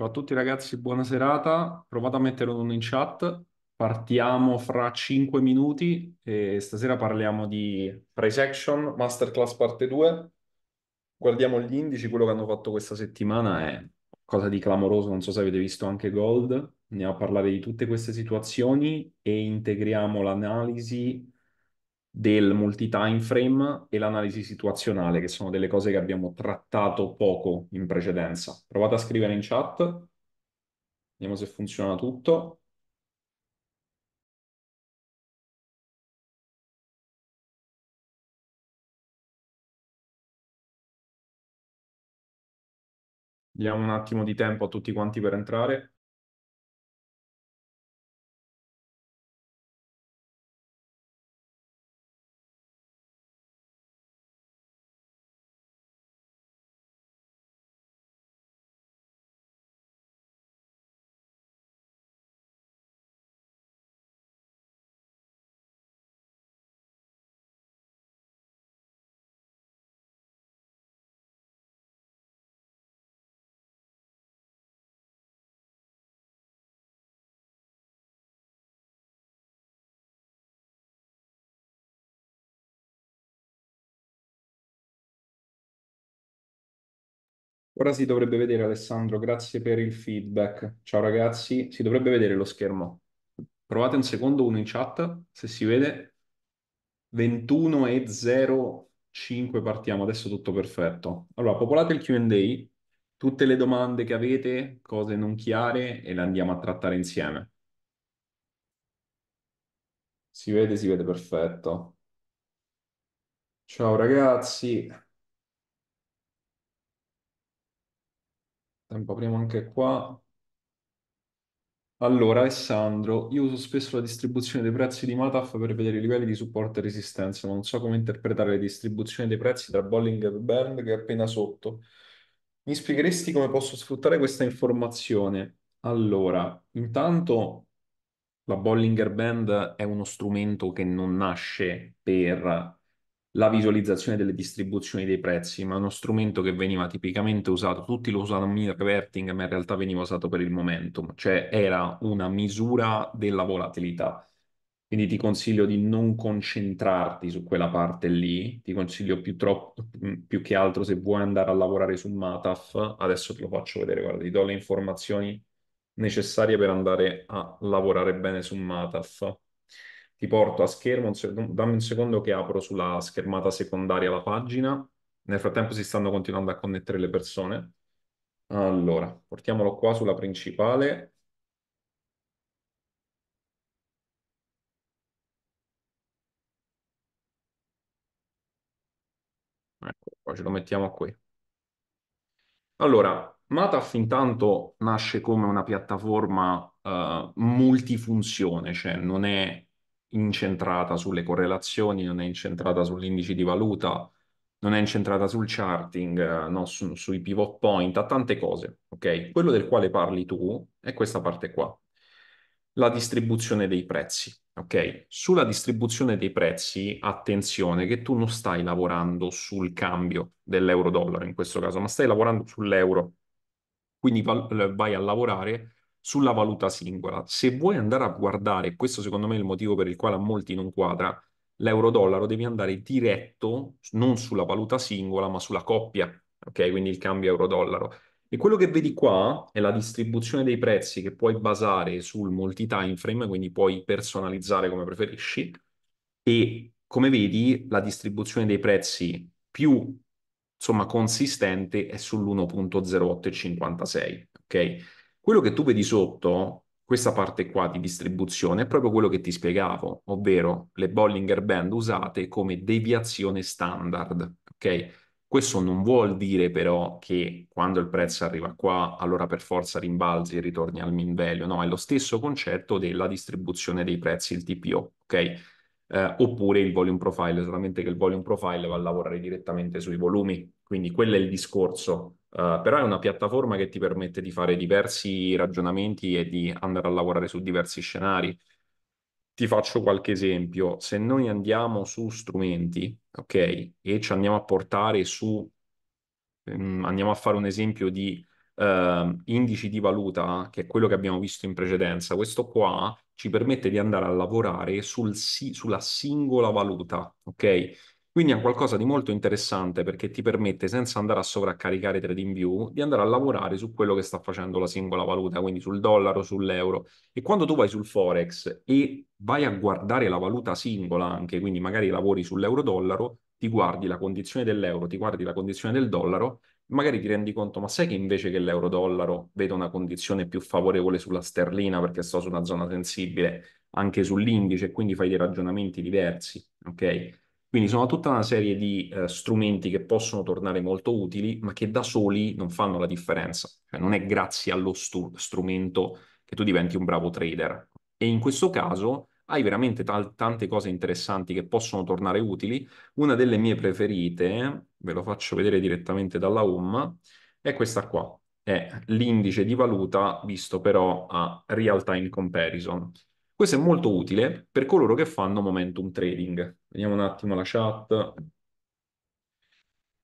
Ciao a tutti ragazzi, buona serata. Provate a mettere metterlo in chat. Partiamo fra 5 minuti e stasera parliamo di price action, masterclass parte 2. Guardiamo gli indici, quello che hanno fatto questa settimana è cosa di clamoroso, non so se avete visto anche Gold. Andiamo a parlare di tutte queste situazioni e integriamo l'analisi del multi-time frame e l'analisi situazionale, che sono delle cose che abbiamo trattato poco in precedenza. Provate a scrivere in chat, vediamo se funziona tutto. Diamo un attimo di tempo a tutti quanti per entrare. Ora si dovrebbe vedere Alessandro, grazie per il feedback. Ciao ragazzi, si dovrebbe vedere lo schermo. Provate un secondo uno in chat, se si vede. 21 e 05 partiamo, adesso tutto perfetto. Allora, popolate il Q&A, tutte le domande che avete, cose non chiare e le andiamo a trattare insieme. Si vede, si vede perfetto. Ciao ragazzi. Tempo apriamo anche qua. Allora, Alessandro, io uso spesso la distribuzione dei prezzi di Mataf per vedere i livelli di supporto e resistenza, ma non so come interpretare le distribuzioni dei prezzi tra Bollinger Band che è appena sotto. Mi spiegheresti come posso sfruttare questa informazione? Allora, intanto la Bollinger Band è uno strumento che non nasce per la visualizzazione delle distribuzioni dei prezzi, ma uno strumento che veniva tipicamente usato, tutti lo usavano in reverting, ma in realtà veniva usato per il momentum, cioè era una misura della volatilità. Quindi ti consiglio di non concentrarti su quella parte lì, ti consiglio più, troppo, mm, più che altro se vuoi andare a lavorare su Mataf, adesso te lo faccio vedere, guarda, ti do le informazioni necessarie per andare a lavorare bene su Mataf ti porto a schermo, un dammi un secondo che apro sulla schermata secondaria la pagina. Nel frattempo si stanno continuando a connettere le persone. Allora, portiamolo qua sulla principale. Ecco, poi ce lo mettiamo qui. Allora, Mataf intanto nasce come una piattaforma uh, multifunzione, cioè non è incentrata sulle correlazioni, non è incentrata sull'indice di valuta, non è incentrata sul charting, eh, no, su, sui pivot point, a tante cose, ok? Quello del quale parli tu è questa parte qua, la distribuzione dei prezzi, ok? Sulla distribuzione dei prezzi, attenzione che tu non stai lavorando sul cambio dell'euro-dollaro in questo caso, ma stai lavorando sull'euro, quindi eh, vai a lavorare sulla valuta singola. Se vuoi andare a guardare, questo secondo me è il motivo per il quale a molti non quadra, l'euro-dollaro devi andare diretto non sulla valuta singola, ma sulla coppia, ok? Quindi il cambio euro-dollaro. E quello che vedi qua è la distribuzione dei prezzi che puoi basare sul multi-time frame, quindi puoi personalizzare come preferisci. E come vedi, la distribuzione dei prezzi più insomma consistente è sull'1.0856, ok? Quello che tu vedi sotto, questa parte qua di distribuzione, è proprio quello che ti spiegavo, ovvero le Bollinger Band usate come deviazione standard, ok? Questo non vuol dire però che quando il prezzo arriva qua, allora per forza rimbalzi e ritorni al min value, no, è lo stesso concetto della distribuzione dei prezzi, il TPO, ok? Eh, oppure il volume profile, solamente che il volume profile va a lavorare direttamente sui volumi, quindi quello è il discorso Uh, però è una piattaforma che ti permette di fare diversi ragionamenti e di andare a lavorare su diversi scenari. Ti faccio qualche esempio. Se noi andiamo su strumenti, ok, e ci andiamo a portare su, um, andiamo a fare un esempio di uh, indici di valuta, che è quello che abbiamo visto in precedenza, questo qua ci permette di andare a lavorare sul sulla singola valuta, ok? Quindi è qualcosa di molto interessante perché ti permette, senza andare a sovraccaricare TradingView, di andare a lavorare su quello che sta facendo la singola valuta, quindi sul dollaro, sull'euro. E quando tu vai sul Forex e vai a guardare la valuta singola anche, quindi magari lavori sull'euro-dollaro, ti guardi la condizione dell'euro, ti guardi la condizione del dollaro, magari ti rendi conto, ma sai che invece che l'euro-dollaro vedo una condizione più favorevole sulla sterlina perché sto su una zona sensibile anche sull'indice, quindi fai dei ragionamenti diversi, ok? Quindi sono tutta una serie di eh, strumenti che possono tornare molto utili, ma che da soli non fanno la differenza. Cioè, non è grazie allo stu- strumento che tu diventi un bravo trader. E in questo caso hai veramente t- tante cose interessanti che possono tornare utili. Una delle mie preferite, ve lo faccio vedere direttamente dalla home, è questa qua. È l'indice di valuta visto però a real time comparison. Questo è molto utile per coloro che fanno momentum trading, Vediamo un attimo la chat.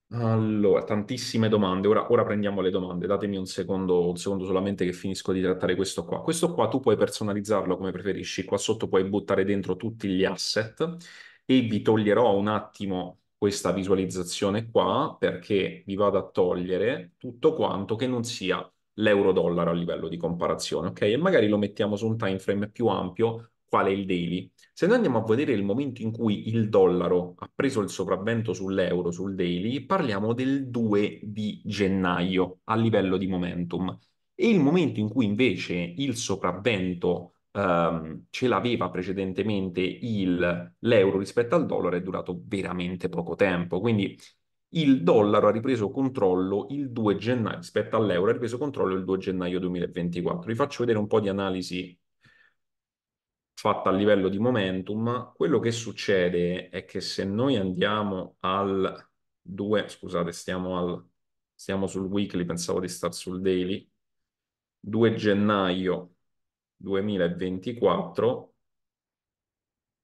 Allora, tantissime domande. Ora, ora prendiamo le domande. Datemi un secondo, un secondo solamente che finisco di trattare questo qua. Questo qua tu puoi personalizzarlo come preferisci. Qua sotto puoi buttare dentro tutti gli asset e vi toglierò un attimo questa visualizzazione qua perché vi vado a togliere tutto quanto che non sia l'euro-dollaro a livello di comparazione, ok? E magari lo mettiamo su un time frame più ampio quale il daily. Se noi andiamo a vedere il momento in cui il dollaro ha preso il sopravvento sull'euro, sul daily, parliamo del 2 di gennaio a livello di momentum. E il momento in cui invece il sopravvento ehm, ce l'aveva precedentemente il, l'euro rispetto al dollaro è durato veramente poco tempo. Quindi il dollaro ha ripreso controllo il 2 gennaio rispetto all'euro, ha ripreso controllo il 2 gennaio 2024. Vi faccio vedere un po' di analisi fatta a livello di momentum, quello che succede è che se noi andiamo al 2, scusate, stiamo, al, stiamo sul weekly, pensavo di stare sul daily, 2 gennaio 2024,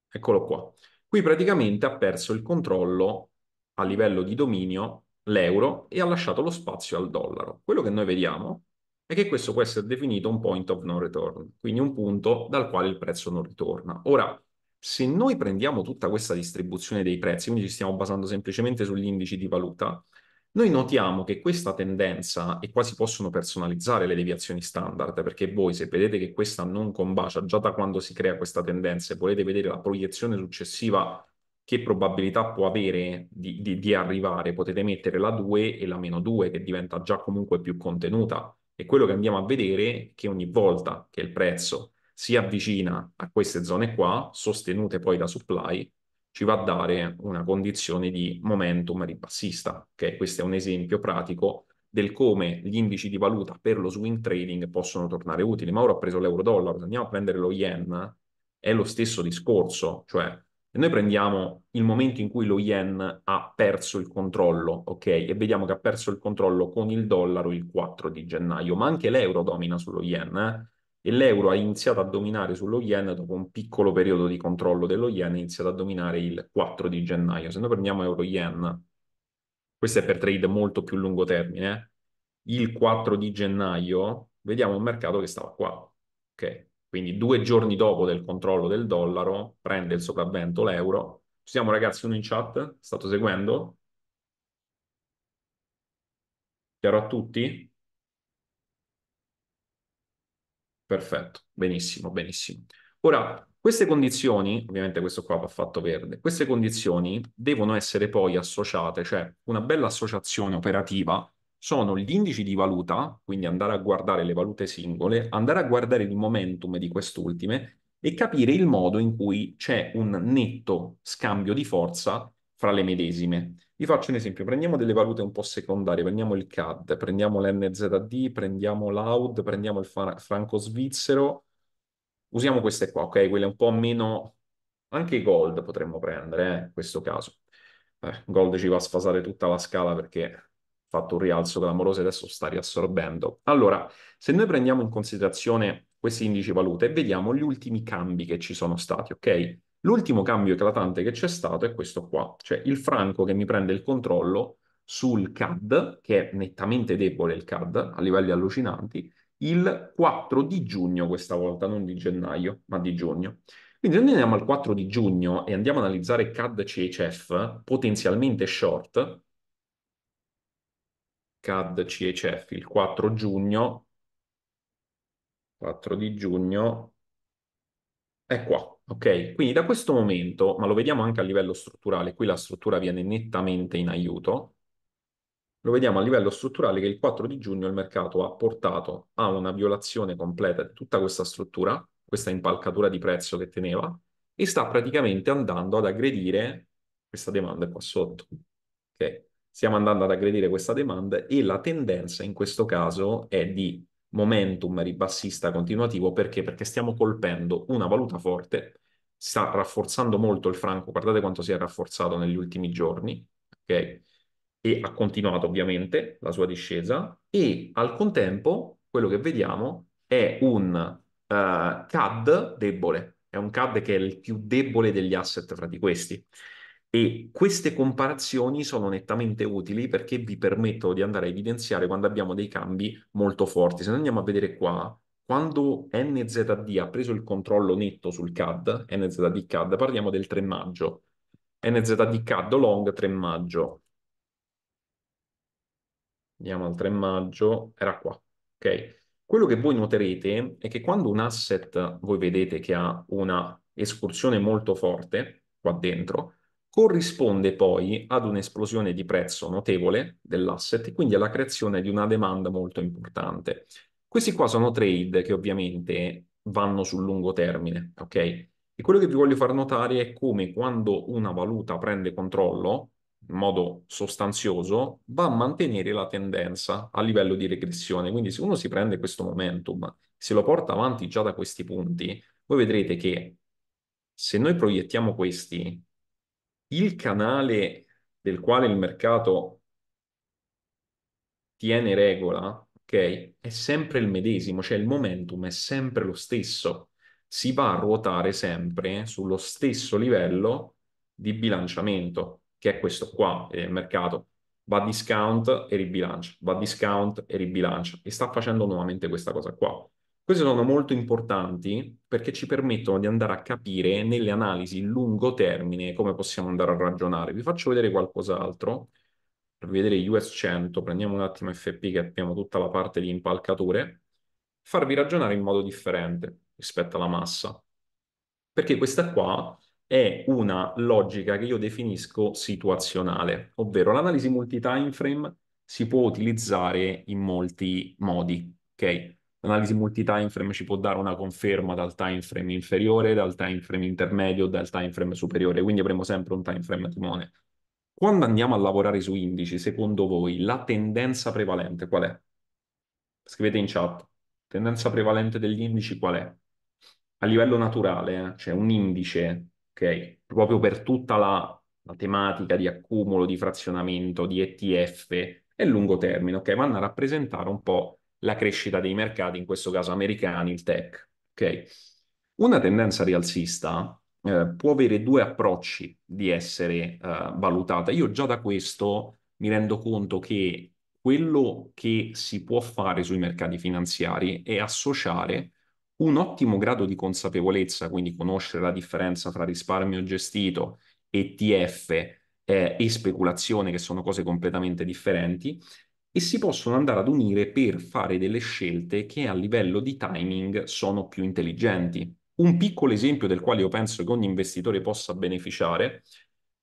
eccolo qua. Qui praticamente ha perso il controllo a livello di dominio l'euro e ha lasciato lo spazio al dollaro. Quello che noi vediamo è che questo può essere definito un point of no return, quindi un punto dal quale il prezzo non ritorna. Ora, se noi prendiamo tutta questa distribuzione dei prezzi, quindi ci stiamo basando semplicemente sugli indici di valuta, noi notiamo che questa tendenza, e qua si possono personalizzare le deviazioni standard, perché voi se vedete che questa non combacia già da quando si crea questa tendenza e volete vedere la proiezione successiva che probabilità può avere di, di, di arrivare, potete mettere la 2 e la meno 2 che diventa già comunque più contenuta e quello che andiamo a vedere è che ogni volta che il prezzo si avvicina a queste zone qua, sostenute poi da supply, ci va a dare una condizione di momentum ribassista, okay? questo è un esempio pratico del come gli indici di valuta per lo swing trading possono tornare utili. Ma ora ho preso l'euro dollaro, andiamo a prendere lo yen, è lo stesso discorso, cioè e noi prendiamo il momento in cui lo yen ha perso il controllo, ok? E vediamo che ha perso il controllo con il dollaro il 4 di gennaio, ma anche l'euro domina sullo yen, eh? E l'euro ha iniziato a dominare sullo yen dopo un piccolo periodo di controllo dello yen, ha iniziato a dominare il 4 di gennaio. Se noi prendiamo euro yen, questo è per trade molto più lungo termine, eh? il 4 di gennaio vediamo un mercato che stava qua, ok? quindi due giorni dopo del controllo del dollaro, prende il sopravvento l'euro. Ci siamo ragazzi, uno in chat, stato seguendo? Chiaro a tutti? Perfetto, benissimo, benissimo. Ora, queste condizioni, ovviamente questo qua va fatto verde, queste condizioni devono essere poi associate, cioè una bella associazione operativa sono gli indici di valuta, quindi andare a guardare le valute singole, andare a guardare il momentum di quest'ultime e capire il modo in cui c'è un netto scambio di forza fra le medesime. Vi faccio un esempio, prendiamo delle valute un po' secondarie, prendiamo il CAD, prendiamo l'NZD, prendiamo l'AUD, prendiamo il franco svizzero, usiamo queste qua, ok? Quelle un po' meno... Anche i gold potremmo prendere, eh, in questo caso. Eh, gold ci va a sfasare tutta la scala perché fatto un rialzo clamoroso e adesso sta riassorbendo. Allora, se noi prendiamo in considerazione questi indici valute e vediamo gli ultimi cambi che ci sono stati, ok? L'ultimo cambio eclatante che c'è stato è questo qua, cioè il franco che mi prende il controllo sul CAD, che è nettamente debole il CAD, a livelli allucinanti, il 4 di giugno questa volta, non di gennaio, ma di giugno. Quindi se noi andiamo al 4 di giugno e andiamo ad analizzare CAD CHF, potenzialmente short, CAD CHF il 4 giugno, 4 di giugno, è qua. Ok, quindi da questo momento, ma lo vediamo anche a livello strutturale, qui la struttura viene nettamente in aiuto, lo vediamo a livello strutturale che il 4 di giugno il mercato ha portato a una violazione completa di tutta questa struttura, questa impalcatura di prezzo che teneva, e sta praticamente andando ad aggredire questa domanda qua sotto. Ok stiamo andando ad aggredire questa demand e la tendenza in questo caso è di momentum ribassista continuativo perché? Perché stiamo colpendo una valuta forte, sta rafforzando molto il franco, guardate quanto si è rafforzato negli ultimi giorni, ok? E ha continuato ovviamente la sua discesa e al contempo quello che vediamo è un uh, CAD debole, è un CAD che è il più debole degli asset fra di questi. E queste comparazioni sono nettamente utili perché vi permettono di andare a evidenziare quando abbiamo dei cambi molto forti. Se noi andiamo a vedere qua, quando NZD ha preso il controllo netto sul CAD, NZD CAD, parliamo del 3 maggio. NZD CAD long 3 maggio. Andiamo al 3 maggio, era qua, ok? Quello che voi noterete è che quando un asset voi vedete che ha una escursione molto forte qua dentro, corrisponde poi ad un'esplosione di prezzo notevole dell'asset e quindi alla creazione di una domanda molto importante. Questi qua sono trade che ovviamente vanno sul lungo termine, ok? E quello che vi voglio far notare è come quando una valuta prende controllo, in modo sostanzioso, va a mantenere la tendenza a livello di regressione. Quindi se uno si prende questo momentum, se lo porta avanti già da questi punti, voi vedrete che se noi proiettiamo questi il canale del quale il mercato tiene regola, ok, è sempre il medesimo, cioè il momentum è sempre lo stesso. Si va a ruotare sempre sullo stesso livello di bilanciamento, che è questo qua, eh, il mercato. Va discount e ribilancia, va discount e ribilancia. E sta facendo nuovamente questa cosa qua. Queste sono molto importanti perché ci permettono di andare a capire nelle analisi lungo termine come possiamo andare a ragionare. Vi faccio vedere qualcos'altro. Per vedere US 100, prendiamo un attimo FP che abbiamo tutta la parte di impalcature, farvi ragionare in modo differente rispetto alla massa. Perché questa qua è una logica che io definisco situazionale, ovvero l'analisi multi-timeframe si può utilizzare in molti modi, ok? L'analisi multi time frame ci può dare una conferma dal time frame inferiore, dal time frame intermedio, dal time frame superiore, quindi avremo sempre un time frame timone. Quando andiamo a lavorare su indici, secondo voi, la tendenza prevalente qual è? Scrivete in chat. Tendenza prevalente degli indici qual è? A livello naturale, eh, cioè un indice, ok, proprio per tutta la, la tematica di accumulo, di frazionamento, di ETF, è lungo termine, ok, vanno a rappresentare un po' la crescita dei mercati, in questo caso americani, il tech. Okay? Una tendenza rialzista eh, può avere due approcci di essere eh, valutata. Io già da questo mi rendo conto che quello che si può fare sui mercati finanziari è associare un ottimo grado di consapevolezza, quindi conoscere la differenza tra risparmio gestito, ETF eh, e speculazione, che sono cose completamente differenti, e si possono andare ad unire per fare delle scelte che a livello di timing sono più intelligenti. Un piccolo esempio del quale io penso che ogni investitore possa beneficiare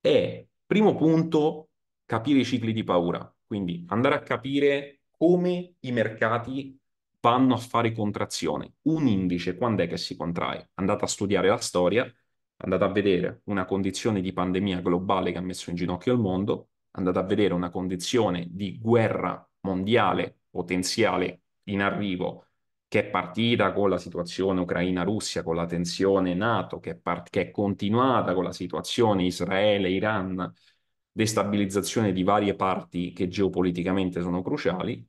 è, primo punto, capire i cicli di paura, quindi andare a capire come i mercati vanno a fare contrazione. Un indice quando è che si contrae? Andate a studiare la storia, andate a vedere una condizione di pandemia globale che ha messo in ginocchio il mondo, andate a vedere una condizione di guerra mondiale potenziale in arrivo che è partita con la situazione Ucraina-Russia, con la tensione NATO, che è, part- che è continuata con la situazione Israele-Iran, destabilizzazione di varie parti che geopoliticamente sono cruciali,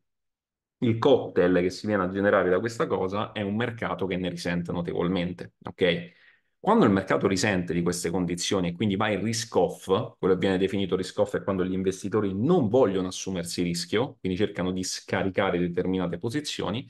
il cocktail che si viene a generare da questa cosa è un mercato che ne risente notevolmente, ok? Quando il mercato risente di queste condizioni e quindi va in risk off, quello che viene definito risk off è quando gli investitori non vogliono assumersi rischio, quindi cercano di scaricare determinate posizioni,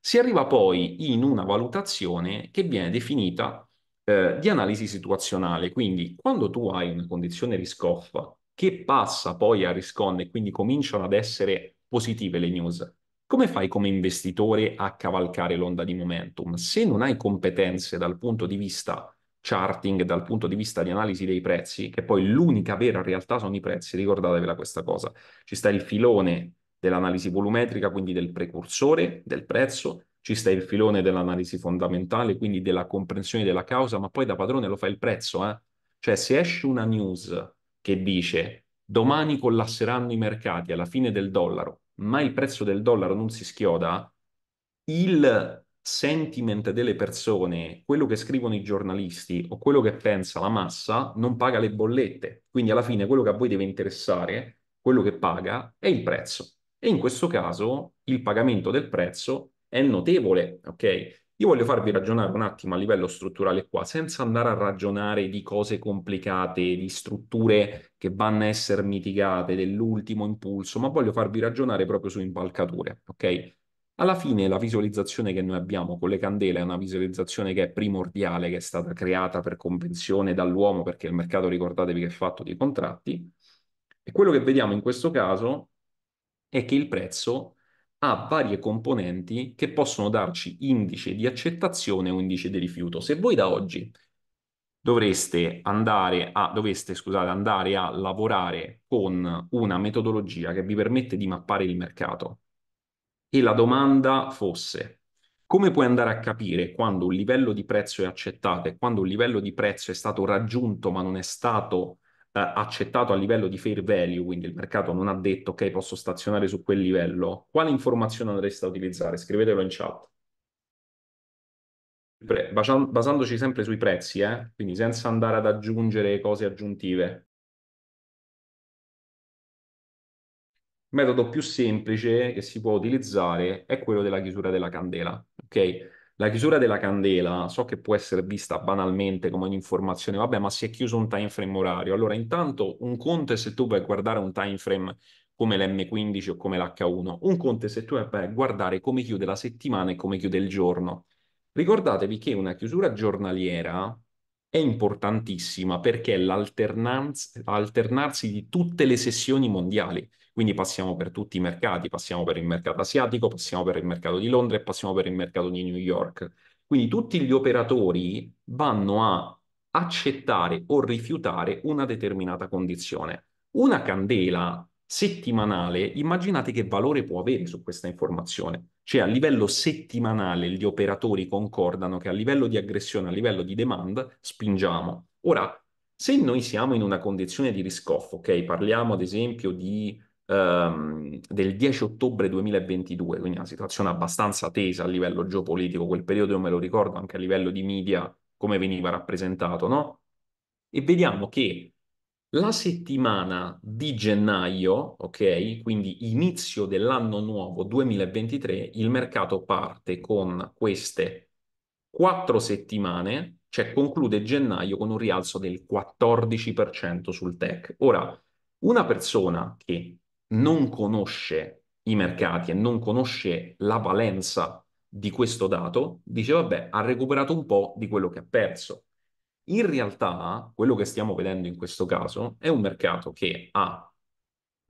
si arriva poi in una valutazione che viene definita eh, di analisi situazionale. Quindi quando tu hai una condizione risk off che passa poi a risk on e quindi cominciano ad essere positive le news, come fai come investitore a cavalcare l'onda di momentum? Se non hai competenze dal punto di vista charting, dal punto di vista di analisi dei prezzi, che poi l'unica vera realtà sono i prezzi, ricordatevela questa cosa. Ci sta il filone dell'analisi volumetrica, quindi del precursore del prezzo, ci sta il filone dell'analisi fondamentale, quindi della comprensione della causa, ma poi da padrone lo fa il prezzo. Eh? Cioè se esce una news che dice domani collasseranno i mercati alla fine del dollaro, ma il prezzo del dollaro non si schioda, il sentiment delle persone, quello che scrivono i giornalisti o quello che pensa la massa, non paga le bollette. Quindi alla fine quello che a voi deve interessare, quello che paga, è il prezzo. E in questo caso il pagamento del prezzo è notevole, ok? Io voglio farvi ragionare un attimo a livello strutturale qua, senza andare a ragionare di cose complicate, di strutture che vanno a essere mitigate, dell'ultimo impulso, ma voglio farvi ragionare proprio su impalcature, ok? Alla fine la visualizzazione che noi abbiamo con le candele è una visualizzazione che è primordiale, che è stata creata per convenzione dall'uomo, perché il mercato, ricordatevi, che è fatto di contratti. E quello che vediamo in questo caso è che il prezzo ha varie componenti che possono darci indice di accettazione o indice di rifiuto. Se voi da oggi dovreste andare a, doveste, scusate, andare a lavorare con una metodologia che vi permette di mappare il mercato e la domanda fosse come puoi andare a capire quando un livello di prezzo è accettato e quando un livello di prezzo è stato raggiunto ma non è stato eh, accettato a livello di fair value, quindi il mercato non ha detto ok posso stazionare su quel livello, quale informazione andreste a utilizzare? Scrivetelo in chat. Pre- basandoci sempre sui prezzi, eh? quindi senza andare ad aggiungere cose aggiuntive. Il metodo più semplice che si può utilizzare è quello della chiusura della candela. Ok? La chiusura della candela so che può essere vista banalmente come un'informazione, vabbè, ma si è chiuso un time frame orario. Allora, intanto un conto è se tu vai a guardare un time frame come l'M15 o come l'H1, un conto è se tu vai a guardare come chiude la settimana e come chiude il giorno. Ricordatevi che una chiusura giornaliera è importantissima perché è l'alternarsi di tutte le sessioni mondiali. Quindi passiamo per tutti i mercati, passiamo per il mercato asiatico, passiamo per il mercato di Londra e passiamo per il mercato di New York. Quindi tutti gli operatori vanno a accettare o rifiutare una determinata condizione. Una candela settimanale, immaginate che valore può avere su questa informazione. Cioè a livello settimanale gli operatori concordano che a livello di aggressione, a livello di demand, spingiamo. Ora, se noi siamo in una condizione di risk off, ok, parliamo ad esempio di ehm, del 10 ottobre 2022, quindi una situazione abbastanza tesa a livello geopolitico, quel periodo io me lo ricordo anche a livello di media come veniva rappresentato, no? E vediamo che la settimana di gennaio, ok, quindi inizio dell'anno nuovo 2023, il mercato parte con queste quattro settimane, cioè conclude gennaio con un rialzo del 14% sul tech. Ora, una persona che non conosce i mercati e non conosce la valenza di questo dato, dice vabbè, ha recuperato un po' di quello che ha perso. In realtà, quello che stiamo vedendo in questo caso è un mercato che ha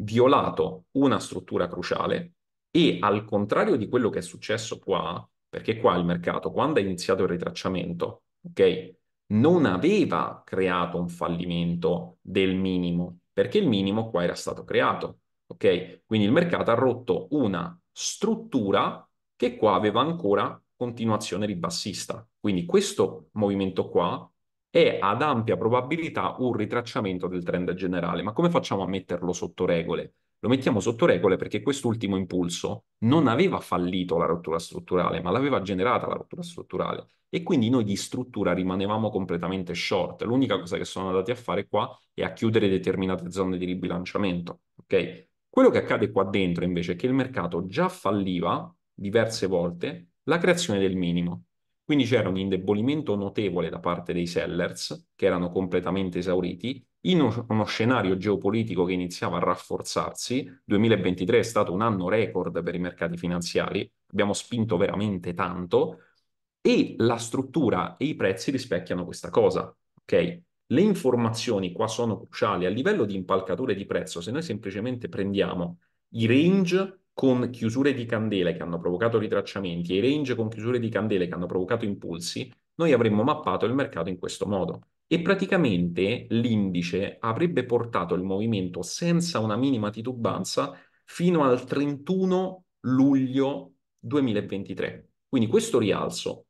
violato una struttura cruciale e al contrario di quello che è successo qua, perché qua il mercato, quando ha iniziato il ritracciamento, ok, non aveva creato un fallimento del minimo, perché il minimo qua era stato creato. Ok? Quindi il mercato ha rotto una struttura che qua aveva ancora continuazione ribassista. Quindi questo movimento qua è ad ampia probabilità un ritracciamento del trend generale. Ma come facciamo a metterlo sotto regole? Lo mettiamo sotto regole perché quest'ultimo impulso non aveva fallito la rottura strutturale, ma l'aveva generata la rottura strutturale. E quindi noi di struttura rimanevamo completamente short. L'unica cosa che sono andati a fare qua è a chiudere determinate zone di ribilanciamento. Ok? Quello che accade qua dentro invece è che il mercato già falliva diverse volte la creazione del minimo. Quindi c'era un indebolimento notevole da parte dei sellers, che erano completamente esauriti, in uno scenario geopolitico che iniziava a rafforzarsi. 2023 è stato un anno record per i mercati finanziari, abbiamo spinto veramente tanto e la struttura e i prezzi rispecchiano questa cosa. Ok? Le informazioni qua sono cruciali. A livello di impalcature di prezzo, se noi semplicemente prendiamo i range con chiusure di candele che hanno provocato ritracciamenti e i range con chiusure di candele che hanno provocato impulsi, noi avremmo mappato il mercato in questo modo. E praticamente l'indice avrebbe portato il movimento senza una minima titubanza fino al 31 luglio 2023. Quindi questo rialzo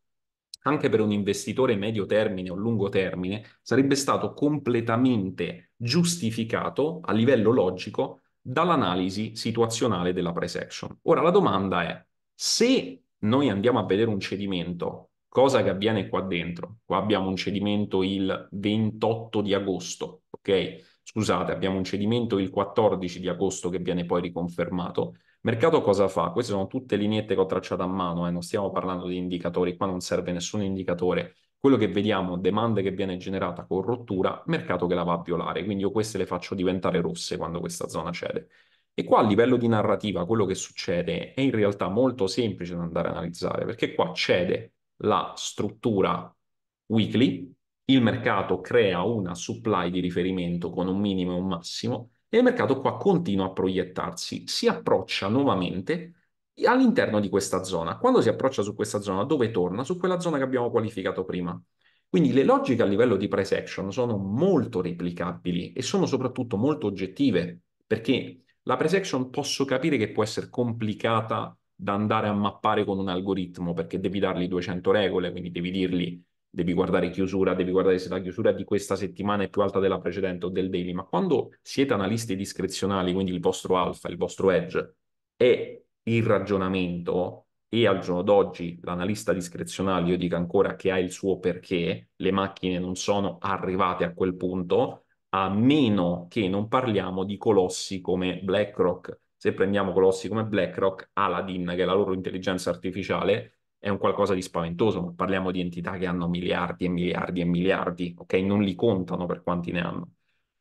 anche per un investitore medio termine o lungo termine, sarebbe stato completamente giustificato a livello logico dall'analisi situazionale della price action. Ora la domanda è, se noi andiamo a vedere un cedimento, cosa che avviene qua dentro? Qua abbiamo un cedimento il 28 di agosto, ok? Scusate, abbiamo un cedimento il 14 di agosto che viene poi riconfermato. Mercato cosa fa? Queste sono tutte lineette che ho tracciato a mano, eh, non stiamo parlando di indicatori, qua non serve nessun indicatore. Quello che vediamo, domanda che viene generata con rottura, mercato che la va a violare, quindi io queste le faccio diventare rosse quando questa zona cede. E qua a livello di narrativa quello che succede è in realtà molto semplice da andare a analizzare, perché qua cede la struttura weekly, il mercato crea una supply di riferimento con un minimo e un massimo, e il mercato qua continua a proiettarsi, si approccia nuovamente all'interno di questa zona. Quando si approccia su questa zona, dove torna? Su quella zona che abbiamo qualificato prima. Quindi le logiche a livello di price action sono molto replicabili e sono soprattutto molto oggettive, perché la price action posso capire che può essere complicata da andare a mappare con un algoritmo, perché devi dargli 200 regole, quindi devi dirgli devi guardare chiusura, devi guardare se la chiusura di questa settimana è più alta della precedente o del daily, ma quando siete analisti discrezionali, quindi il vostro alfa, il vostro edge, è il ragionamento, e al giorno d'oggi l'analista discrezionale, io dico ancora che ha il suo perché, le macchine non sono arrivate a quel punto, a meno che non parliamo di colossi come BlackRock. Se prendiamo colossi come BlackRock, Aladdin, che è la loro intelligenza artificiale, è un qualcosa di spaventoso, parliamo di entità che hanno miliardi e miliardi e miliardi, ok? Non li contano per quanti ne hanno.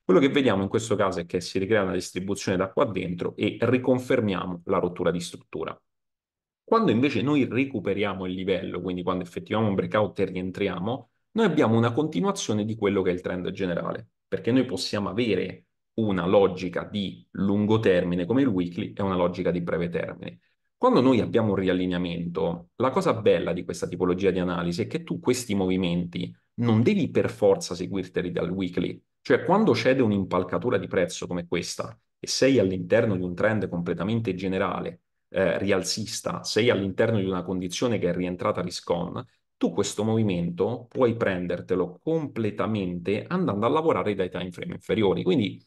Quello che vediamo in questo caso è che si ricrea una distribuzione da qua dentro e riconfermiamo la rottura di struttura. Quando invece noi recuperiamo il livello, quindi quando effettuiamo un breakout e rientriamo, noi abbiamo una continuazione di quello che è il trend generale, perché noi possiamo avere una logica di lungo termine come il weekly e una logica di breve termine. Quando noi abbiamo un riallineamento, la cosa bella di questa tipologia di analisi è che tu questi movimenti non devi per forza seguirteli dal weekly, cioè quando cede un'impalcatura di prezzo come questa e sei all'interno di un trend completamente generale, eh, rialzista, sei all'interno di una condizione che è rientrata riscon, tu questo movimento puoi prendertelo completamente andando a lavorare dai time frame inferiori. Quindi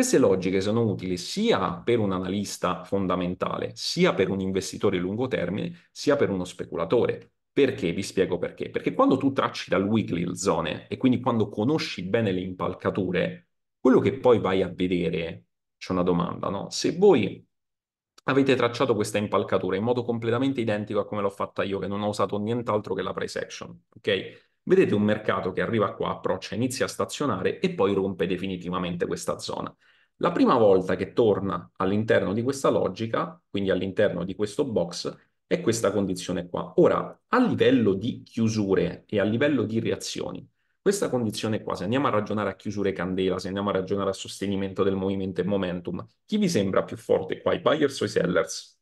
queste logiche sono utili sia per un analista fondamentale, sia per un investitore di lungo termine, sia per uno speculatore. Perché? Vi spiego perché. Perché quando tu tracci dal weekly le zone e quindi quando conosci bene le impalcature, quello che poi vai a vedere, c'è una domanda, no? Se voi avete tracciato questa impalcatura in modo completamente identico a come l'ho fatta io, che non ho usato nient'altro che la price action, ok? Vedete un mercato che arriva qua, approccia, inizia a stazionare e poi rompe definitivamente questa zona. La prima volta che torna all'interno di questa logica, quindi all'interno di questo box, è questa condizione qua. Ora, a livello di chiusure e a livello di reazioni, questa condizione qua, se andiamo a ragionare a chiusure candela, se andiamo a ragionare a sostenimento del movimento e momentum, chi vi sembra più forte qua, i buyers o i sellers?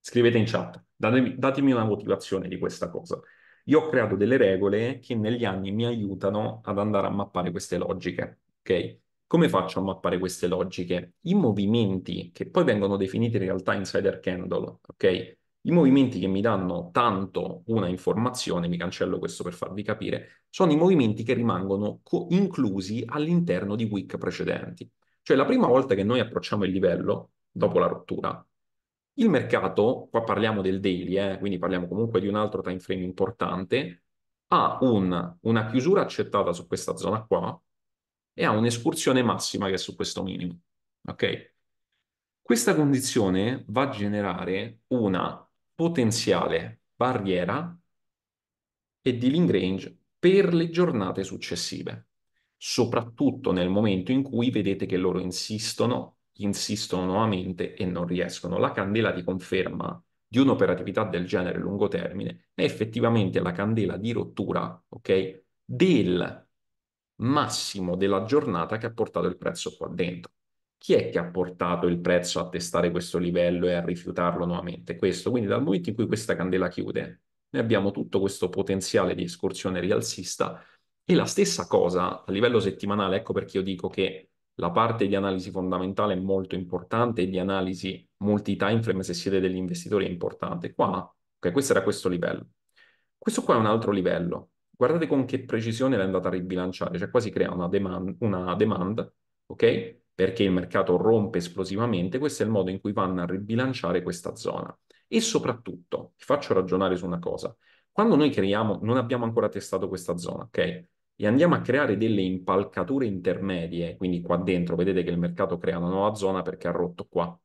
Scrivete in chat, datemi, datemi una motivazione di questa cosa io ho creato delle regole che negli anni mi aiutano ad andare a mappare queste logiche, ok? Come mm. faccio a mappare queste logiche? I movimenti, che poi vengono definiti in realtà insider candle, ok? I movimenti che mi danno tanto una informazione, mi cancello questo per farvi capire, sono i movimenti che rimangono co- inclusi all'interno di week precedenti. Cioè la prima volta che noi approcciamo il livello, dopo la rottura, il mercato, qua parliamo del daily, eh, quindi parliamo comunque di un altro time frame importante, ha un, una chiusura accettata su questa zona qua e ha un'escursione massima che è su questo minimo. Ok? Questa condizione va a generare una potenziale barriera e dealing range per le giornate successive, soprattutto nel momento in cui vedete che loro insistono insistono nuovamente e non riescono. La candela di conferma di un'operatività del genere lungo termine è effettivamente la candela di rottura, ok? Del massimo della giornata che ha portato il prezzo qua dentro. Chi è che ha portato il prezzo a testare questo livello e a rifiutarlo nuovamente? Questo, quindi dal momento in cui questa candela chiude, noi abbiamo tutto questo potenziale di escursione rialzista e la stessa cosa a livello settimanale, ecco perché io dico che la parte di analisi fondamentale è molto importante e di analisi multi-timeframe se siete degli investitori è importante. Qua, ok, questo era questo livello. Questo qua è un altro livello. Guardate con che precisione l'è andata a ribilanciare, cioè qua si crea una demand, una demand ok? Perché il mercato rompe esplosivamente, questo è il modo in cui vanno a ribilanciare questa zona. E soprattutto, ti faccio ragionare su una cosa, quando noi creiamo, non abbiamo ancora testato questa zona, ok? e andiamo a creare delle impalcature intermedie, quindi qua dentro vedete che il mercato crea una nuova zona perché ha rotto qua.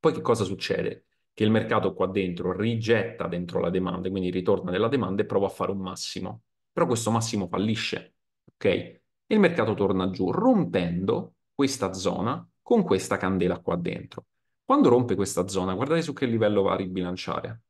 Poi che cosa succede? Che il mercato qua dentro rigetta dentro la domanda, quindi ritorna nella domanda e prova a fare un massimo. Però questo massimo fallisce, ok? E il mercato torna giù, rompendo questa zona con questa candela qua dentro. Quando rompe questa zona, guardate su che livello va a ribilanciare,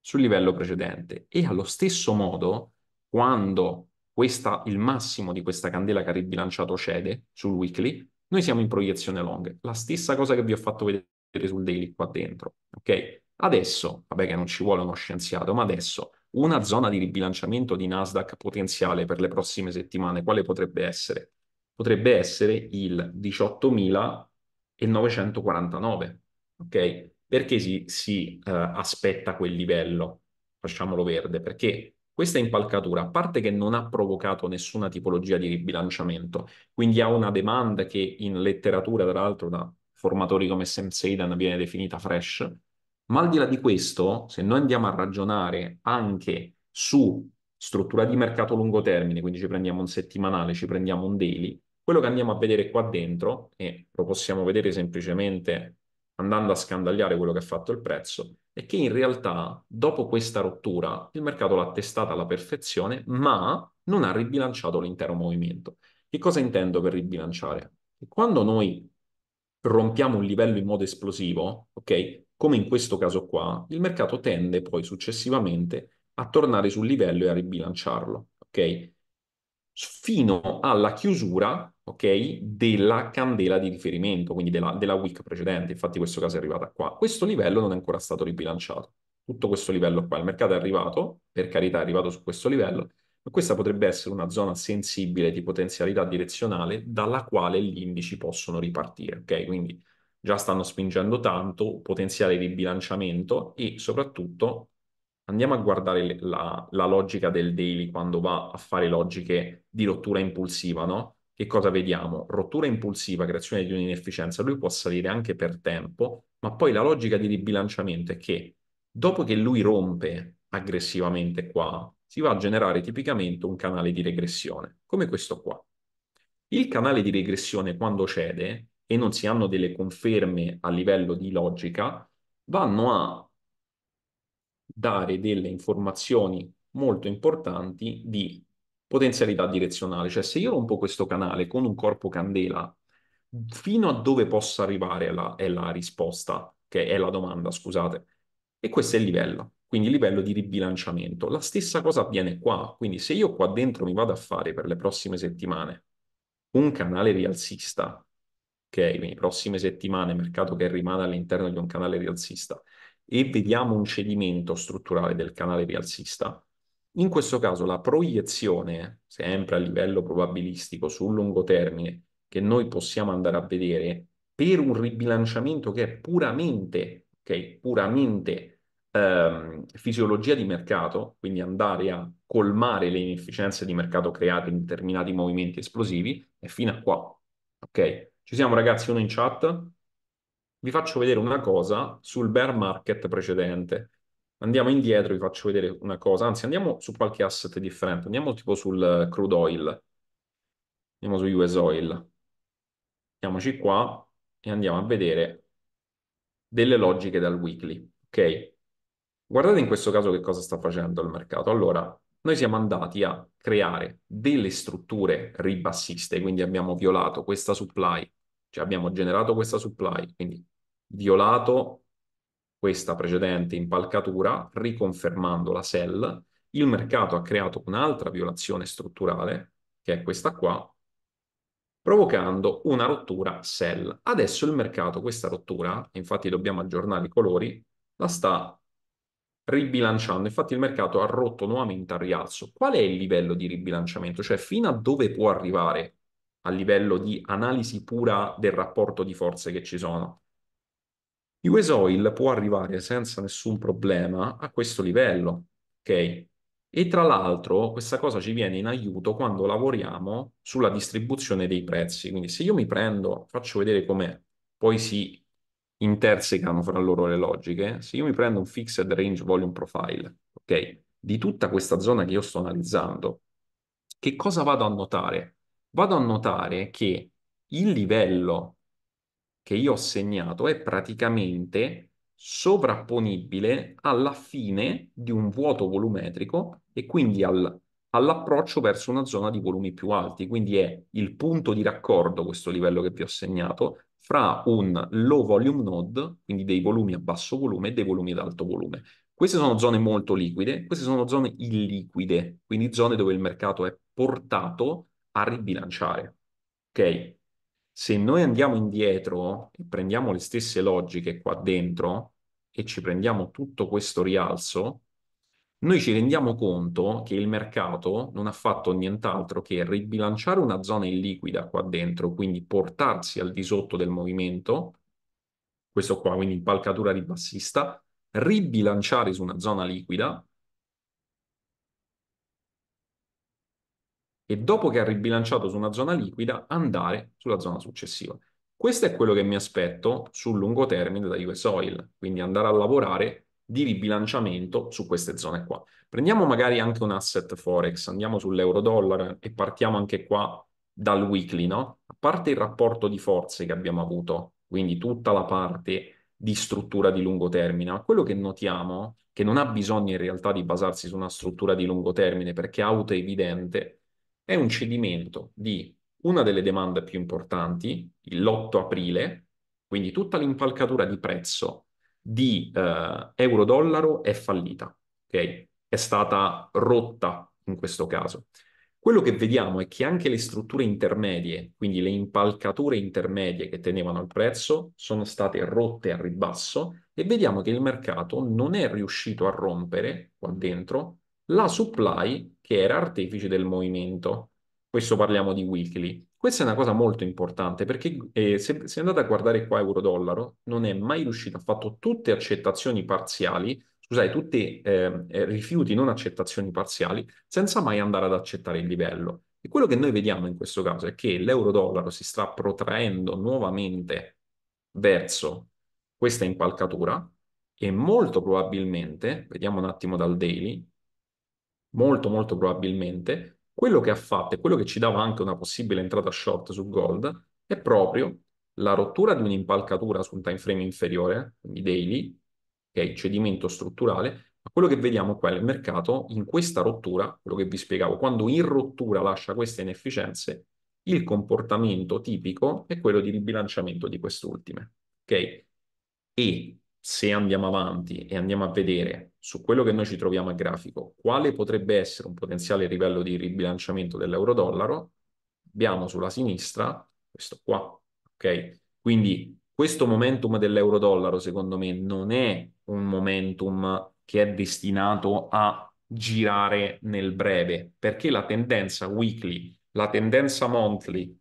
sul livello precedente. E allo stesso modo, quando questa, il massimo di questa candela che ha ribilanciato cede sul weekly, noi siamo in proiezione long. La stessa cosa che vi ho fatto vedere sul daily qua dentro, ok? Adesso, vabbè che non ci vuole uno scienziato, ma adesso una zona di ribilanciamento di Nasdaq potenziale per le prossime settimane, quale potrebbe essere? Potrebbe essere il 18.949, ok? Perché si, si uh, aspetta quel livello? Facciamolo verde, perché questa impalcatura, a parte che non ha provocato nessuna tipologia di ribilanciamento, quindi ha una demanda che in letteratura, tra l'altro, da formatori come Sam Seidan viene definita fresh, ma al di là di questo, se noi andiamo a ragionare anche su struttura di mercato lungo termine, quindi ci prendiamo un settimanale, ci prendiamo un daily, quello che andiamo a vedere qua dentro, e lo possiamo vedere semplicemente andando a scandagliare quello che ha fatto il prezzo, è che in realtà dopo questa rottura il mercato l'ha testata alla perfezione, ma non ha ribilanciato l'intero movimento. Che cosa intendo per ribilanciare? quando noi rompiamo un livello in modo esplosivo, ok? Come in questo caso qua, il mercato tende poi successivamente a tornare sul livello e a ribilanciarlo, ok? Fino alla chiusura ok, della candela di riferimento, quindi della, della week precedente. Infatti questo caso è arrivata qua. Questo livello non è ancora stato ribilanciato. Tutto questo livello qua, il mercato è arrivato, per carità è arrivato su questo livello, ma questa potrebbe essere una zona sensibile di potenzialità direzionale dalla quale gli indici possono ripartire, ok? Quindi già stanno spingendo tanto, potenziale ribilanciamento e soprattutto andiamo a guardare la, la, logica del daily quando va a fare logiche di rottura impulsiva, no? che cosa vediamo? Rottura impulsiva, creazione di un'inefficienza, lui può salire anche per tempo, ma poi la logica di ribilanciamento è che dopo che lui rompe aggressivamente qua, si va a generare tipicamente un canale di regressione, come questo qua. Il canale di regressione quando cede e non si hanno delle conferme a livello di logica, vanno a dare delle informazioni molto importanti di potenzialità direzionale, cioè se io rompo questo canale con un corpo candela, fino a dove possa arrivare la, è la risposta, che è la domanda, scusate. E questo è il livello, quindi il livello di ribilanciamento. La stessa cosa avviene qua, quindi se io qua dentro mi vado a fare per le prossime settimane un canale rialzista, ok, quindi prossime settimane mercato che rimane all'interno di un canale rialzista, e vediamo un cedimento strutturale del canale rialzista, in questo caso la proiezione, sempre a livello probabilistico, sul lungo termine, che noi possiamo andare a vedere per un ribilanciamento che è puramente, okay, puramente ehm, fisiologia di mercato, quindi andare a colmare le inefficienze di mercato create in determinati movimenti esplosivi, è fino a qua. Ok? Ci siamo ragazzi, uno in chat? Vi faccio vedere una cosa sul bear market precedente Andiamo indietro, vi faccio vedere una cosa, anzi andiamo su qualche asset differente, andiamo tipo sul eh, crude oil, andiamo su US oil, andiamoci qua e andiamo a vedere delle logiche dal weekly, ok? Guardate in questo caso che cosa sta facendo il mercato. Allora, noi siamo andati a creare delle strutture ribassiste, quindi abbiamo violato questa supply, cioè abbiamo generato questa supply, quindi violato questa precedente impalcatura, riconfermando la sell, il mercato ha creato un'altra violazione strutturale, che è questa qua, provocando una rottura sell. Adesso il mercato questa rottura, infatti dobbiamo aggiornare i colori, la sta ribilanciando. Infatti il mercato ha rotto nuovamente al rialzo. Qual è il livello di ribilanciamento? Cioè fino a dove può arrivare a livello di analisi pura del rapporto di forze che ci sono? US Oil può arrivare senza nessun problema a questo livello, ok? E tra l'altro questa cosa ci viene in aiuto quando lavoriamo sulla distribuzione dei prezzi. Quindi se io mi prendo, faccio vedere come poi si intersecano fra loro le logiche, se io mi prendo un fixed range volume profile, ok, di tutta questa zona che io sto analizzando, che cosa vado a notare? Vado a notare che il livello che io ho segnato è praticamente sovrapponibile alla fine di un vuoto volumetrico e quindi al, all'approccio verso una zona di volumi più alti. Quindi è il punto di raccordo, questo livello che vi ho segnato, fra un low volume node, quindi dei volumi a basso volume, e dei volumi ad alto volume. Queste sono zone molto liquide, queste sono zone illiquide, quindi zone dove il mercato è portato a ribilanciare. Ok? se noi andiamo indietro e prendiamo le stesse logiche qua dentro e ci prendiamo tutto questo rialzo, noi ci rendiamo conto che il mercato non ha fatto nient'altro che ribilanciare una zona illiquida qua dentro, quindi portarsi al di sotto del movimento, questo qua, quindi impalcatura ribassista, ribilanciare su una zona liquida e dopo che ha ribilanciato su una zona liquida andare sulla zona successiva. Questo è quello che mi aspetto sul lungo termine da US Oil, quindi andare a lavorare di ribilanciamento su queste zone qua. Prendiamo magari anche un asset forex, andiamo sull'euro-dollaro e partiamo anche qua dal weekly, no? A parte il rapporto di forze che abbiamo avuto, quindi tutta la parte di struttura di lungo termine, ma quello che notiamo, che non ha bisogno in realtà di basarsi su una struttura di lungo termine perché è autoevidente, è un cedimento di una delle domande più importanti, l'8 aprile, quindi tutta l'impalcatura di prezzo di eh, euro-dollaro è fallita, okay? È stata rotta in questo caso. Quello che vediamo è che anche le strutture intermedie, quindi le impalcature intermedie che tenevano il prezzo, sono state rotte a ribasso e vediamo che il mercato non è riuscito a rompere qua dentro la supply che era artefice del movimento. Questo parliamo di Weekly. Questa è una cosa molto importante perché eh, se, se, andate a guardare qua euro-dollaro, non è mai riuscito, ha fatto tutte accettazioni parziali, scusate, tutti ehm, eh, rifiuti, non accettazioni parziali, senza mai andare ad accettare il livello. E quello che noi vediamo in questo caso è che l'euro-dollaro si sta protraendo nuovamente verso questa impalcatura e molto probabilmente, vediamo un attimo dal daily, molto molto probabilmente, quello che ha fatto e quello che ci dava anche una possibile entrata short su gold è proprio la rottura di un'impalcatura su un time frame inferiore, quindi daily, che è il cedimento strutturale, ma quello che vediamo qua è il mercato in questa rottura, quello che vi spiegavo, quando in rottura lascia queste inefficienze, il comportamento tipico è quello di ribilanciamento di quest'ultime, ok? E se andiamo avanti e andiamo a vedere su quello che noi ci troviamo a grafico quale potrebbe essere un potenziale livello di ribilanciamento dell'euro-dollaro, abbiamo sulla sinistra questo qua, ok? Quindi questo momentum dell'euro-dollaro, secondo me, non è un momentum che è destinato a girare nel breve, perché la tendenza weekly, la tendenza monthly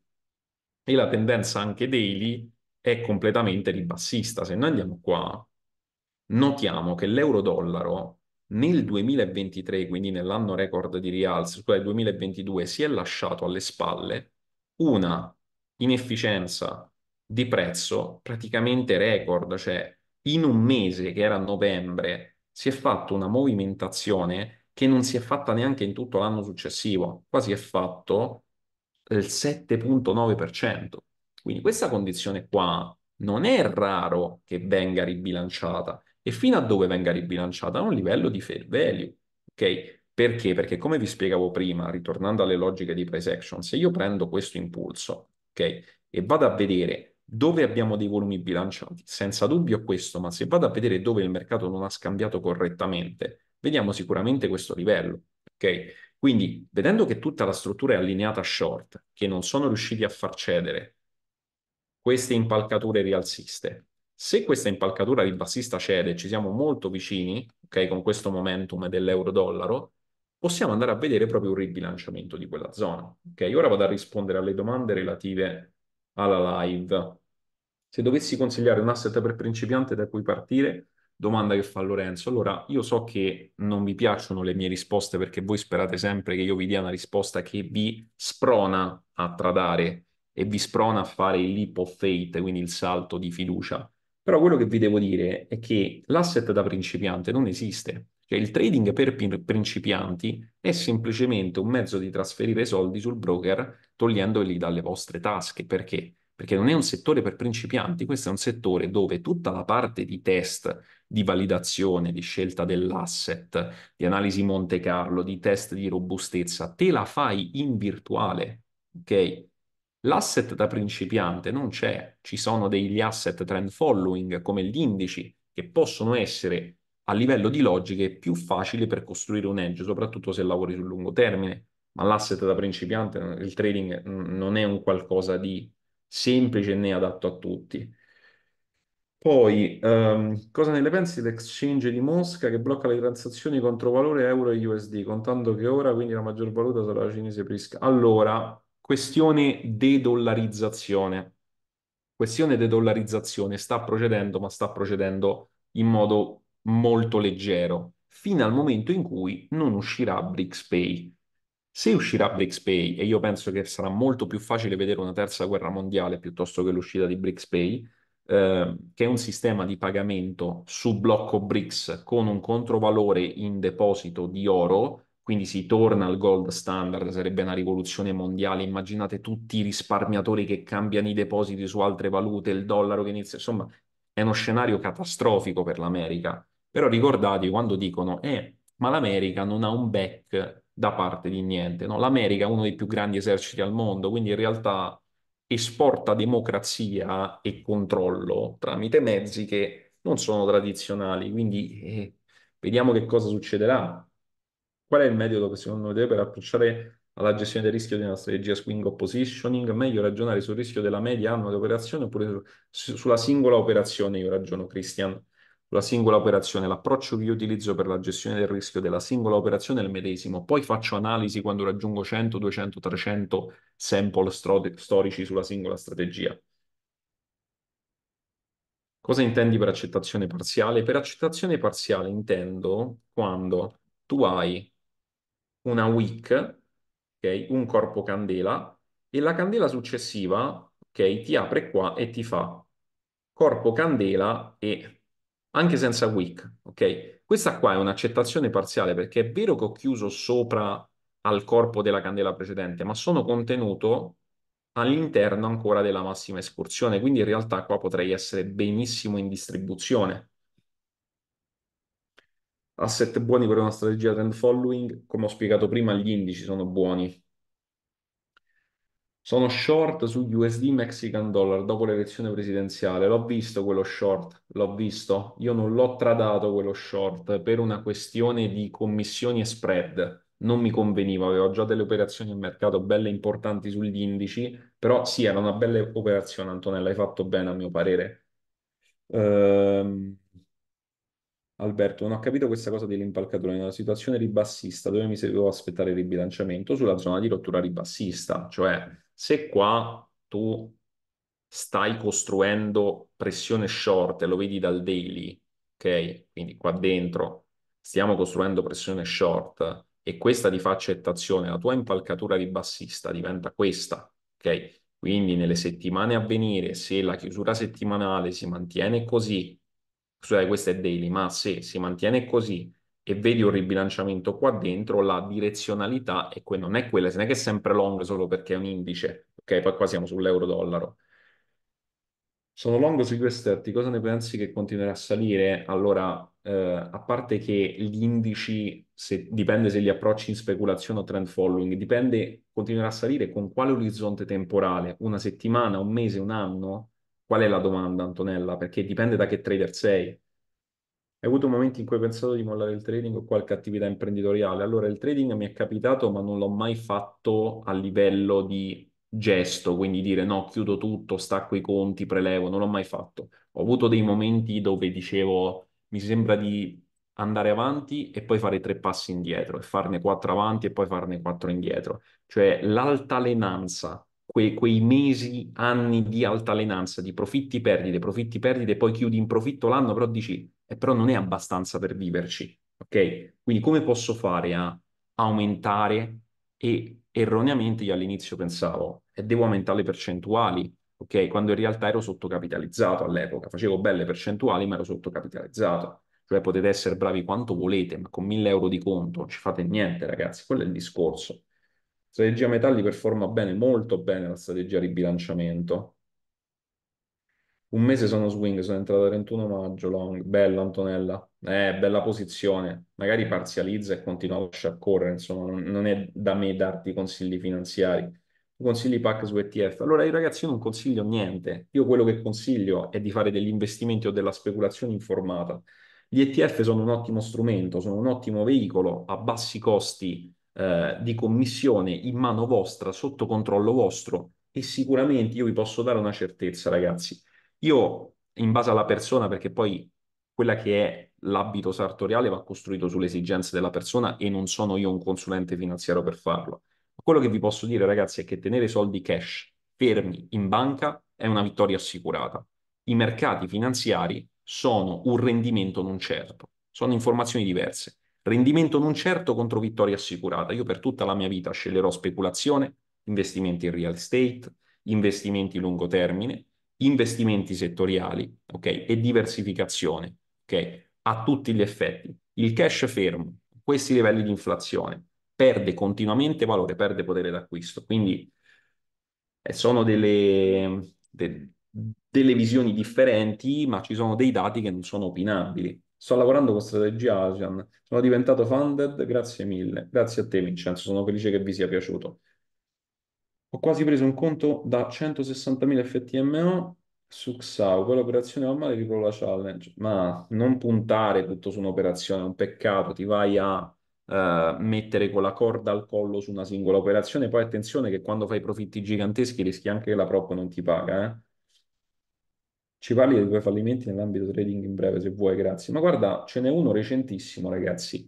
e la tendenza anche daily è completamente ribassista. Se noi andiamo qua, notiamo che l'euro-dollaro nel 2023, quindi nell'anno record di rialzo, cioè il 2022, si è lasciato alle spalle una inefficienza di prezzo praticamente record, cioè in un mese che era novembre si è fatta una movimentazione che non si è fatta neanche in tutto l'anno successivo, quasi è fatto il 7.9%. Quindi questa condizione qua non è raro che venga ribilanciata, e fino a dove venga ribilanciata? A un livello di fair value, ok? Perché? Perché come vi spiegavo prima, ritornando alle logiche di price action, se io prendo questo impulso, ok? E vado a vedere dove abbiamo dei volumi bilanciati, senza dubbio questo, ma se vado a vedere dove il mercato non ha scambiato correttamente, vediamo sicuramente questo livello, ok? Quindi, vedendo che tutta la struttura è allineata short, che non sono riusciti a far cedere queste impalcature rialziste, se questa impalcatura ribassista cede e ci siamo molto vicini, ok, con questo momentum dell'euro-dollaro, possiamo andare a vedere proprio un ribilanciamento di quella zona. Ok, ora vado a rispondere alle domande relative alla live. Se dovessi consigliare un asset per principiante da cui partire, domanda che fa Lorenzo. Allora, io so che non vi piacciono le mie risposte perché voi sperate sempre che io vi dia una risposta che vi sprona a tradare e vi sprona a fare il leap of faith, quindi il salto di fiducia. Però quello che vi devo dire è che l'asset da principiante non esiste. Cioè il trading per principianti è semplicemente un mezzo di trasferire soldi sul broker togliendoli dalle vostre tasche. Perché? Perché non è un settore per principianti, questo è un settore dove tutta la parte di test, di validazione, di scelta dell'asset, di analisi Monte Carlo, di test di robustezza, te la fai in virtuale, ok? L'asset da principiante non c'è, ci sono degli asset trend following come gli indici che possono essere a livello di logiche più facili per costruire un edge, soprattutto se lavori sul lungo termine, ma l'asset da principiante, il trading non è un qualcosa di semplice né adatto a tutti. Poi, um, cosa ne pensi dell'exchange di Mosca che blocca le transazioni contro valore euro e USD, contando che ora quindi la maggior valuta sarà la cinese Prisca? Allora, Questione de-dollarizzazione. Questione de-dollarizzazione sta procedendo, ma sta procedendo in modo molto leggero, fino al momento in cui non uscirà BricsPay. Se uscirà BricsPay, e io penso che sarà molto più facile vedere una terza guerra mondiale piuttosto che l'uscita di BricsPay, eh, che è un sistema di pagamento su blocco BRICS con un controvalore in deposito di oro, quindi si torna al gold standard, sarebbe una rivoluzione mondiale. Immaginate tutti i risparmiatori che cambiano i depositi su altre valute, il dollaro che inizia, insomma, è uno scenario catastrofico per l'America. Però ricordatevi quando dicono, eh, ma l'America non ha un back da parte di niente, no? L'America è uno dei più grandi eserciti al mondo, quindi in realtà esporta democrazia e controllo tramite mezzi che non sono tradizionali, quindi eh, vediamo che cosa succederà Qual è il metodo che secondo te per approcciare alla gestione del rischio di una strategia swing o positioning? Meglio ragionare sul rischio della media anno di operazione oppure su, sulla singola operazione? Io ragiono, Christian, sulla singola operazione. L'approccio che io utilizzo per la gestione del rischio della singola operazione è il medesimo. Poi faccio analisi quando raggiungo 100, 200, 300 sample storici sulla singola strategia. Cosa intendi per accettazione parziale? Per accettazione parziale intendo quando tu hai una wick, okay? un corpo candela, e la candela successiva okay, ti apre qua e ti fa corpo candela e anche senza wick. Okay? Questa qua è un'accettazione parziale perché è vero che ho chiuso sopra al corpo della candela precedente, ma sono contenuto all'interno ancora della massima escursione, quindi in realtà qua potrei essere benissimo in distribuzione asset buoni per una strategia trend following, come ho spiegato prima, gli indici sono buoni. Sono short su USD Mexican Dollar dopo l'elezione presidenziale. L'ho visto quello short, l'ho visto. Io non l'ho tradato quello short per una questione di commissioni e spread. Non mi conveniva, avevo già delle operazioni in mercato belle importanti sugli indici, però sì, era una bella operazione, Antonella, hai fatto bene a mio parere. Ehm... Alberto, non ho capito questa cosa dell'impalcatura. Nella situazione ribassista, dove mi devo aspettare il ribilanciamento? Sulla zona di rottura ribassista, cioè se qua tu stai costruendo pressione short, lo vedi dal daily, ok? Quindi qua dentro stiamo costruendo pressione short e questa ti fa accettazione, la tua impalcatura ribassista diventa questa, ok? Quindi nelle settimane a venire, se la chiusura settimanale si mantiene così, scusate, cioè, questo è daily, ma se si mantiene così e vedi un ribilanciamento qua dentro, la direzionalità è que- non è quella, se non è che è sempre long solo perché è un indice, ok? Poi qua siamo sull'euro-dollaro. Sono long sui due stretti, cosa ne pensi che continuerà a salire? Allora, eh, a parte che gli indici, se, dipende se li approcci in speculazione o trend following, dipende, continuerà a salire con quale orizzonte temporale, una settimana, un mese, un anno? Qual è la domanda, Antonella? Perché dipende da che trader sei. Hai avuto momenti in cui hai pensato di mollare il trading o qualche attività imprenditoriale? Allora, il trading mi è capitato, ma non l'ho mai fatto a livello di gesto, quindi dire no, chiudo tutto, stacco i conti, prelevo, non l'ho mai fatto. Ho avuto dei momenti dove dicevo mi sembra di andare avanti e poi fare tre passi indietro e farne quattro avanti e poi farne quattro indietro. Cioè l'altalenanza que, quei mesi, anni di altalenanza, di profitti, perdite, profitti, perdite, poi chiudi in profitto l'anno, però dici, eh, però non è abbastanza per viverci, ok? Quindi come posso fare a aumentare e erroneamente io all'inizio pensavo, e eh, devo aumentare le percentuali, ok? Quando in realtà ero sottocapitalizzato all'epoca, facevo belle percentuali ma ero sottocapitalizzato cioè potete essere bravi quanto volete, ma con 1000 euro di conto non ci fate niente, ragazzi, quello è il discorso. Strategia metalli performa bene, molto bene la strategia ribilanciamento. Un mese sono swing, sono entrato 31 maggio, long. Bella Antonella, eh, bella posizione. Magari parzializza e continua a lasciar correre, insomma, non, non è da me darti consigli finanziari consigli PAC su ETF? Allora, ragazzi, io non consiglio niente. Io quello che consiglio è di fare degli investimenti o della speculazione informata. Gli ETF sono un ottimo strumento, sono un ottimo veicolo a bassi costi eh, di commissione in mano vostra, sotto controllo vostro e sicuramente io vi posso dare una certezza, ragazzi. Io, in base alla persona, perché poi quella che è l'abito sartoriale va costruito sulle esigenze della persona e non sono io un consulente finanziario per farlo. Quello che vi posso dire, ragazzi, è che tenere soldi cash fermi in banca è una vittoria assicurata. I mercati finanziari sono un rendimento non certo, sono informazioni diverse. Rendimento non certo contro vittoria assicurata. Io per tutta la mia vita sceglierò speculazione, investimenti in real estate, investimenti lungo termine, investimenti settoriali okay? e diversificazione okay? a tutti gli effetti. Il cash fermo, questi livelli di inflazione, perde continuamente valore, perde potere d'acquisto. Quindi eh, sono delle, de, delle visioni differenti, ma ci sono dei dati che non sono opinabili. Sto lavorando con strategia Asian, sono diventato funded, grazie mille. Grazie a te Vincenzo, sono felice che vi sia piaciuto. Ho quasi preso un conto da 160.000 FTMO su XAU, quell'operazione l'operazione va male, riprovo la challenge. Ma non puntare tutto su un'operazione, è un peccato, ti vai a eh, mettere con la corda al collo su una singola operazione. Poi attenzione che quando fai profitti giganteschi rischi anche che la prop non ti paga, eh? Ci parli dei tuoi fallimenti nell'ambito trading in breve, se vuoi, grazie. Ma guarda, ce n'è uno recentissimo, ragazzi.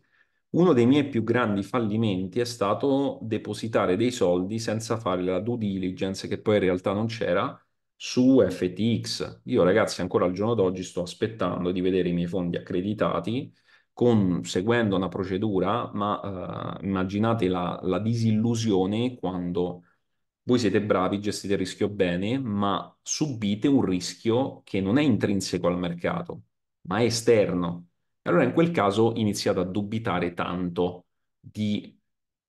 Uno dei miei più grandi fallimenti è stato depositare dei soldi senza fare la due diligence, che poi in realtà non c'era, su FTX. Io, ragazzi, ancora al giorno d'oggi sto aspettando di vedere i miei fondi accreditati, con, seguendo una procedura, ma eh, immaginate la, la disillusione quando voi siete bravi, gestite il rischio bene, ma subite un rischio che non è intrinseco al mercato, ma è esterno. Allora in quel caso iniziate a dubitare tanto di,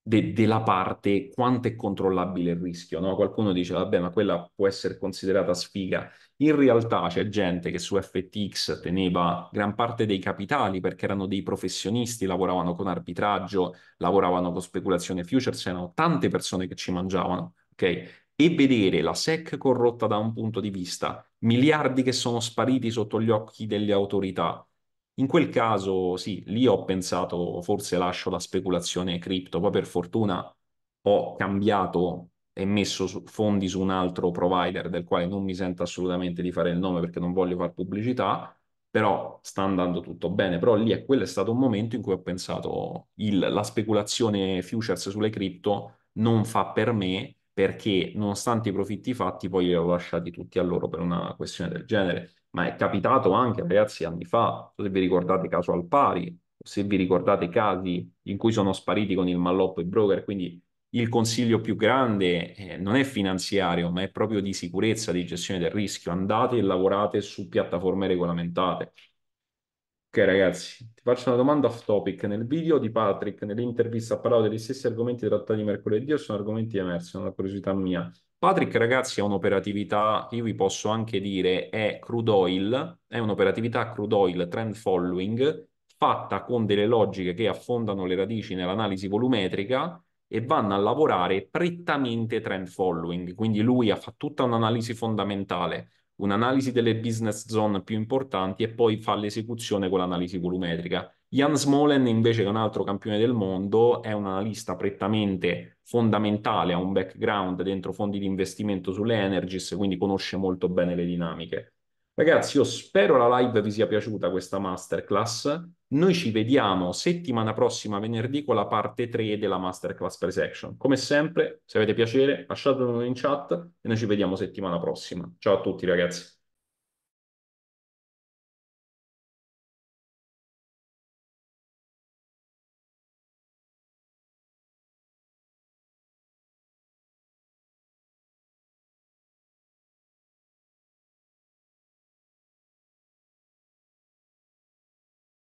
de, della parte quanto è controllabile il rischio. No? Qualcuno dice, vabbè, ma quella può essere considerata sfiga. In realtà c'è gente che su FTX teneva gran parte dei capitali perché erano dei professionisti, lavoravano con arbitraggio, lavoravano con speculazione futures, c'erano tante persone che ci mangiavano ok? E vedere la SEC corrotta da un punto di vista, miliardi che sono spariti sotto gli occhi delle autorità, in quel caso, sì, lì ho pensato, forse lascio la speculazione cripto, poi per fortuna ho cambiato e messo fondi su un altro provider del quale non mi sento assolutamente di fare il nome perché non voglio fare pubblicità, però sta andando tutto bene. Però lì è, quello è stato un momento in cui ho pensato il, la speculazione futures sulle cripto non fa per me perché nonostante i profitti fatti poi li ho lasciati tutti a loro per una questione del genere. Ma è capitato anche, ragazzi, anni fa, se vi ricordate caso al pari, se vi ricordate casi in cui sono spariti con il malloppo i broker, quindi il consiglio più grande eh, non è finanziario, ma è proprio di sicurezza, di gestione del rischio. Andate e lavorate su piattaforme regolamentate. Ok ragazzi, ti faccio una domanda off topic. Nel video di Patrick, nell'intervista, parlavo degli stessi argomenti trattati mercoledì o sono argomenti emersi? È una curiosità mia. Patrick ragazzi ha un'operatività, io vi posso anche dire, è crude oil, è un'operatività crude oil trend following fatta con delle logiche che affondano le radici nell'analisi volumetrica e vanno a lavorare prettamente trend following. Quindi lui ha fatto tutta un'analisi fondamentale un'analisi delle business zone più importanti e poi fa l'esecuzione con l'analisi volumetrica. Jan Smolen, invece, che è un altro campione del mondo, è un analista prettamente fondamentale, ha un background dentro fondi di investimento sulle energies, quindi conosce molto bene le dinamiche. Ragazzi, io spero la live vi sia piaciuta questa masterclass. Noi ci vediamo settimana prossima, venerdì, con la parte 3 della masterclass pre-section. Come sempre, se avete piacere, lasciatelo in chat e noi ci vediamo settimana prossima. Ciao a tutti, ragazzi.